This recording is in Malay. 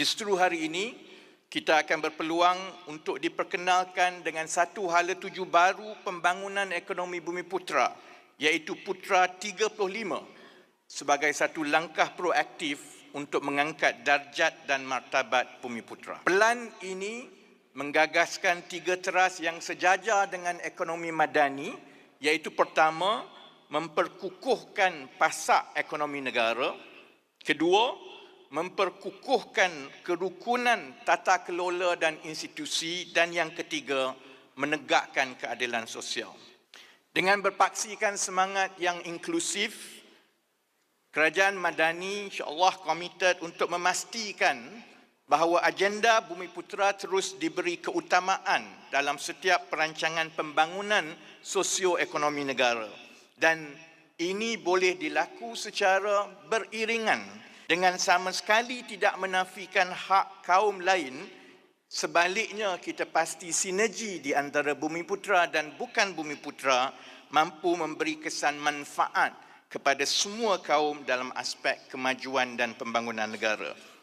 Justru hari ini kita akan berpeluang untuk diperkenalkan dengan satu hala tuju baru pembangunan ekonomi bumi putra iaitu Putra 35 sebagai satu langkah proaktif untuk mengangkat darjat dan martabat bumi putra. Pelan ini menggagaskan tiga teras yang sejajar dengan ekonomi madani iaitu pertama memperkukuhkan pasak ekonomi negara, kedua memperkukuhkan kerukunan tata kelola dan institusi dan yang ketiga menegakkan keadilan sosial. Dengan berpaksikan semangat yang inklusif, Kerajaan Madani insya-Allah komited untuk memastikan bahawa agenda Bumi Putera terus diberi keutamaan dalam setiap perancangan pembangunan sosioekonomi negara dan ini boleh dilaku secara beriringan dengan sama sekali tidak menafikan hak kaum lain sebaliknya kita pasti sinergi di antara bumi putra dan bukan bumi putra mampu memberi kesan manfaat kepada semua kaum dalam aspek kemajuan dan pembangunan negara